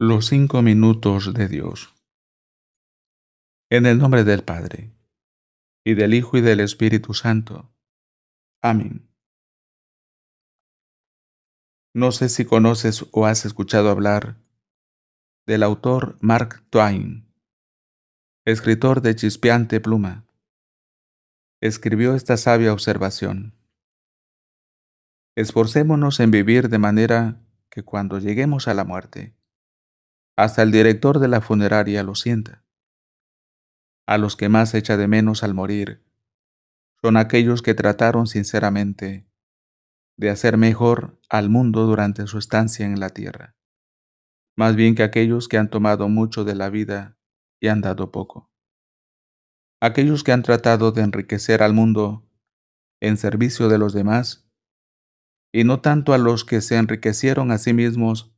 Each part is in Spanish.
Los cinco minutos de Dios. En el nombre del Padre, y del Hijo y del Espíritu Santo. Amén. No sé si conoces o has escuchado hablar del autor Mark Twain, escritor de Chispeante Pluma. Escribió esta sabia observación. Esforcémonos en vivir de manera que cuando lleguemos a la muerte, hasta el director de la funeraria lo sienta. A los que más echa de menos al morir son aquellos que trataron sinceramente de hacer mejor al mundo durante su estancia en la tierra, más bien que aquellos que han tomado mucho de la vida y han dado poco. Aquellos que han tratado de enriquecer al mundo en servicio de los demás, y no tanto a los que se enriquecieron a sí mismos,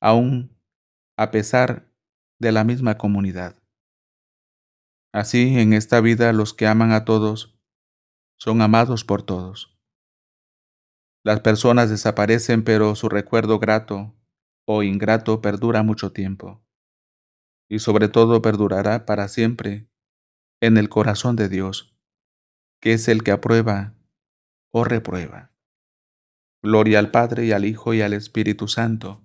aún a pesar de la misma comunidad. Así en esta vida los que aman a todos son amados por todos. Las personas desaparecen, pero su recuerdo grato o ingrato perdura mucho tiempo, y sobre todo perdurará para siempre en el corazón de Dios, que es el que aprueba o reprueba. Gloria al Padre y al Hijo y al Espíritu Santo